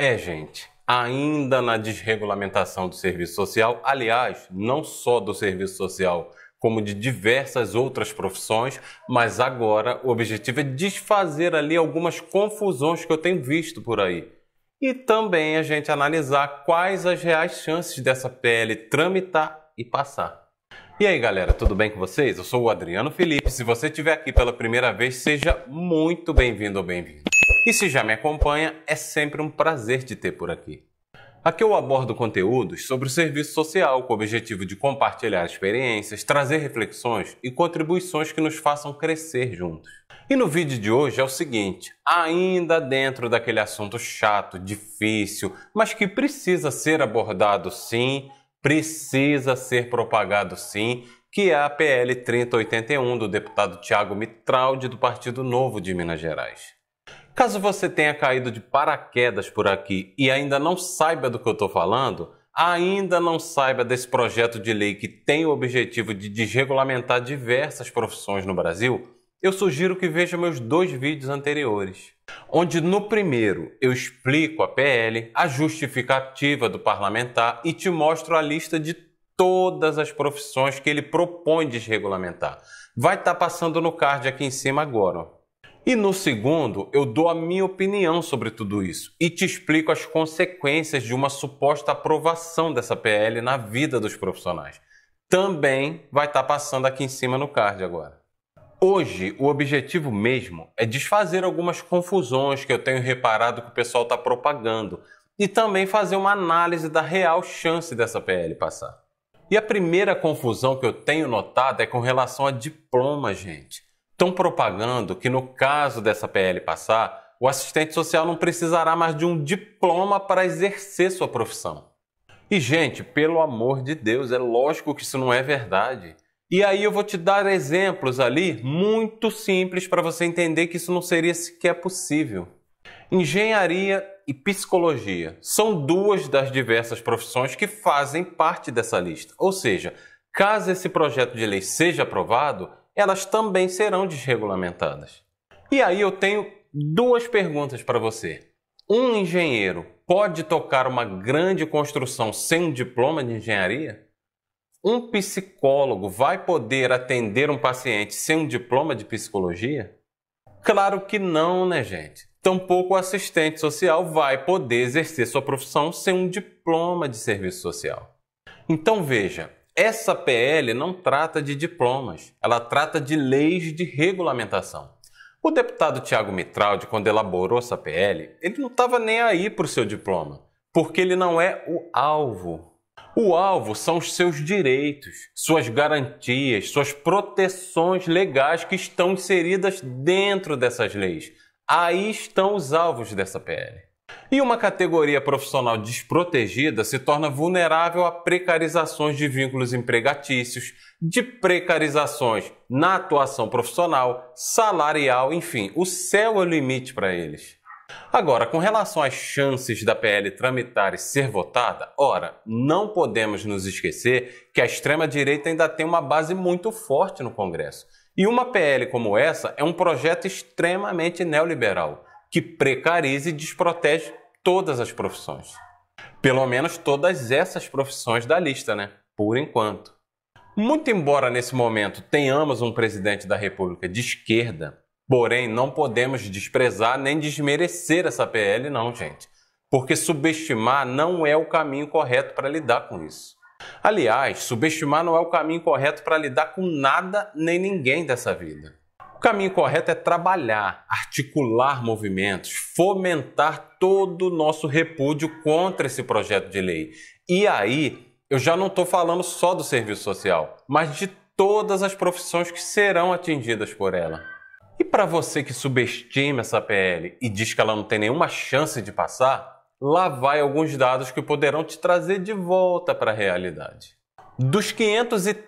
É, gente, ainda na desregulamentação do serviço social, aliás, não só do serviço social, como de diversas outras profissões, mas agora o objetivo é desfazer ali algumas confusões que eu tenho visto por aí. E também a gente analisar quais as reais chances dessa PL tramitar e passar. E aí galera, tudo bem com vocês? Eu sou o Adriano Felipe. Se você estiver aqui pela primeira vez, seja muito bem-vindo ou bem-vindo. E se já me acompanha, é sempre um prazer te ter por aqui. Aqui eu abordo conteúdos sobre o serviço social com o objetivo de compartilhar experiências, trazer reflexões e contribuições que nos façam crescer juntos. E no vídeo de hoje é o seguinte: ainda dentro daquele assunto chato, difícil, mas que precisa ser abordado sim, precisa ser propagado sim, que é a PL 3081 do deputado Tiago Mitraldi do Partido Novo de Minas Gerais. Caso você tenha caído de paraquedas por aqui e ainda não saiba do que eu estou falando, ainda não saiba desse projeto de lei que tem o objetivo de desregulamentar diversas profissões no Brasil, eu sugiro que veja meus dois vídeos anteriores, onde no primeiro eu explico a PL, a justificativa do parlamentar e te mostro a lista de todas as profissões que ele propõe desregulamentar. Vai estar tá passando no card aqui em cima agora. E no segundo, eu dou a minha opinião sobre tudo isso e te explico as consequências de uma suposta aprovação dessa PL na vida dos profissionais. Também vai estar tá passando aqui em cima no card agora. Hoje, o objetivo mesmo é desfazer algumas confusões que eu tenho reparado que o pessoal está propagando e também fazer uma análise da real chance dessa PL passar. E a primeira confusão que eu tenho notado é com relação a diploma, gente estão propagando que, no caso dessa PL passar, o assistente social não precisará mais de um diploma para exercer sua profissão. E, gente, pelo amor de Deus, é lógico que isso não é verdade. E aí eu vou te dar exemplos ali muito simples para você entender que isso não seria sequer possível. Engenharia e psicologia são duas das diversas profissões que fazem parte dessa lista. Ou seja, caso esse projeto de lei seja aprovado, elas também serão desregulamentadas. E aí eu tenho duas perguntas para você. Um engenheiro pode tocar uma grande construção sem um diploma de engenharia? Um psicólogo vai poder atender um paciente sem um diploma de psicologia? Claro que não, né, gente? Tampouco o assistente social vai poder exercer sua profissão sem um diploma de serviço social. Então veja, essa PL não trata de diplomas, ela trata de leis de regulamentação. O deputado Tiago Mitraldi, quando elaborou essa PL, ele não estava nem aí para o seu diploma, porque ele não é o alvo. O alvo são os seus direitos, suas garantias, suas proteções legais que estão inseridas dentro dessas leis. Aí estão os alvos dessa PL. E uma categoria profissional desprotegida se torna vulnerável a precarizações de vínculos empregatícios, de precarizações na atuação profissional, salarial, enfim, o céu é o limite para eles. Agora, com relação às chances da PL tramitar e ser votada, ora, não podemos nos esquecer que a extrema-direita ainda tem uma base muito forte no Congresso. E uma PL como essa é um projeto extremamente neoliberal que precariza e desprotege todas as profissões. Pelo menos todas essas profissões da lista, né? Por enquanto. Muito embora nesse momento tenhamos um presidente da República de esquerda, porém não podemos desprezar nem desmerecer essa PL, não, gente. Porque subestimar não é o caminho correto para lidar com isso. Aliás, subestimar não é o caminho correto para lidar com nada nem ninguém dessa vida. O caminho correto é trabalhar, articular movimentos, fomentar todo o nosso repúdio contra esse projeto de lei. E aí, eu já não estou falando só do serviço social, mas de todas as profissões que serão atingidas por ela. E para você que subestima essa PL e diz que ela não tem nenhuma chance de passar, lá vai alguns dados que poderão te trazer de volta para a realidade. Dos 530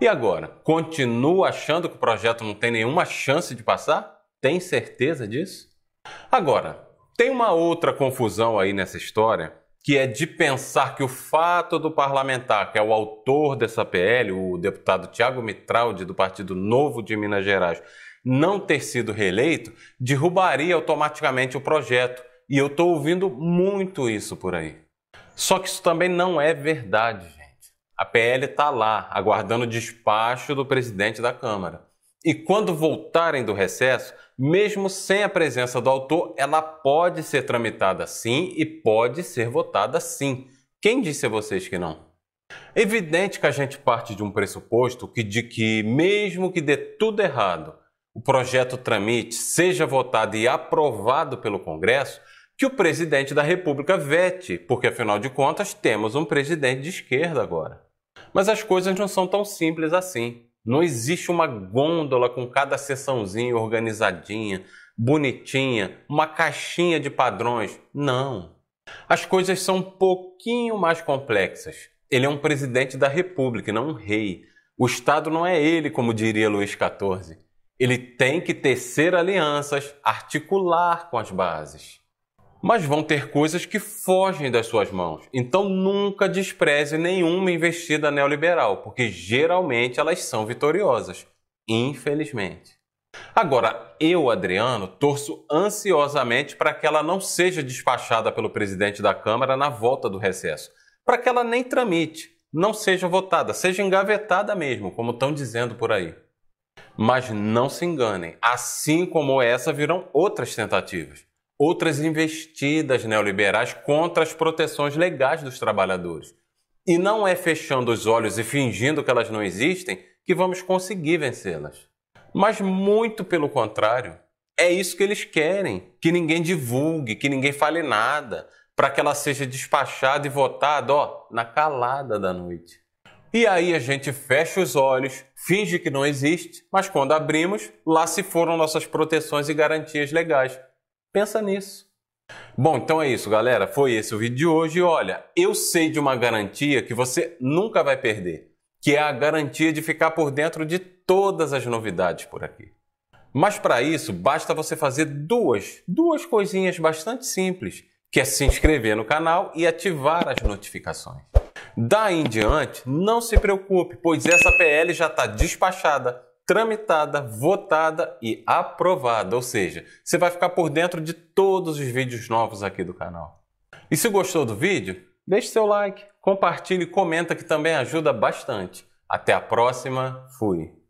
E agora, continua achando que o projeto não tem nenhuma chance de passar? Tem certeza disso? Agora, tem uma outra confusão aí nessa história, que é de pensar que o fato do parlamentar, que é o autor dessa PL, o deputado Tiago Mitraldi, do Partido Novo de Minas Gerais, não ter sido reeleito, derrubaria automaticamente o projeto. E eu estou ouvindo muito isso por aí. Só que isso também não é verdade, gente. A PL está lá, aguardando o despacho do presidente da Câmara. E quando voltarem do recesso, mesmo sem a presença do autor, ela pode ser tramitada sim e pode ser votada sim. Quem disse a vocês que não? Evidente que a gente parte de um pressuposto que, de que, mesmo que dê tudo errado, o projeto tramite, seja votado e aprovado pelo Congresso, que o presidente da República vete, porque afinal de contas temos um presidente de esquerda agora. Mas as coisas não são tão simples assim. Não existe uma gôndola com cada seçãozinha organizadinha, bonitinha, uma caixinha de padrões. Não. As coisas são um pouquinho mais complexas. Ele é um presidente da república, não um rei. O Estado não é ele, como diria Luís XIV. Ele tem que tecer alianças, articular com as bases mas vão ter coisas que fogem das suas mãos. Então nunca despreze nenhuma investida neoliberal, porque geralmente elas são vitoriosas, infelizmente. Agora, eu, Adriano, torço ansiosamente para que ela não seja despachada pelo presidente da Câmara na volta do recesso, para que ela nem tramite, não seja votada, seja engavetada mesmo, como estão dizendo por aí. Mas não se enganem, assim como essa virão outras tentativas outras investidas neoliberais contra as proteções legais dos trabalhadores. E não é fechando os olhos e fingindo que elas não existem que vamos conseguir vencê-las. Mas muito pelo contrário, é isso que eles querem: que ninguém divulgue, que ninguém fale nada, para que ela seja despachada e votada, ó, na calada da noite. E aí a gente fecha os olhos, finge que não existe, mas quando abrimos, lá se foram nossas proteções e garantias legais. Pensa nisso. Bom, então é isso, galera. Foi esse o vídeo de hoje. Olha, eu sei de uma garantia que você nunca vai perder, que é a garantia de ficar por dentro de todas as novidades por aqui. Mas para isso, basta você fazer duas, duas coisinhas bastante simples, que é se inscrever no canal e ativar as notificações. Daí em diante, não se preocupe, pois essa PL já está despachada tramitada, votada e aprovada. Ou seja, você vai ficar por dentro de todos os vídeos novos aqui do canal. E se gostou do vídeo, deixe seu like, compartilhe e comenta que também ajuda bastante. Até a próxima, fui!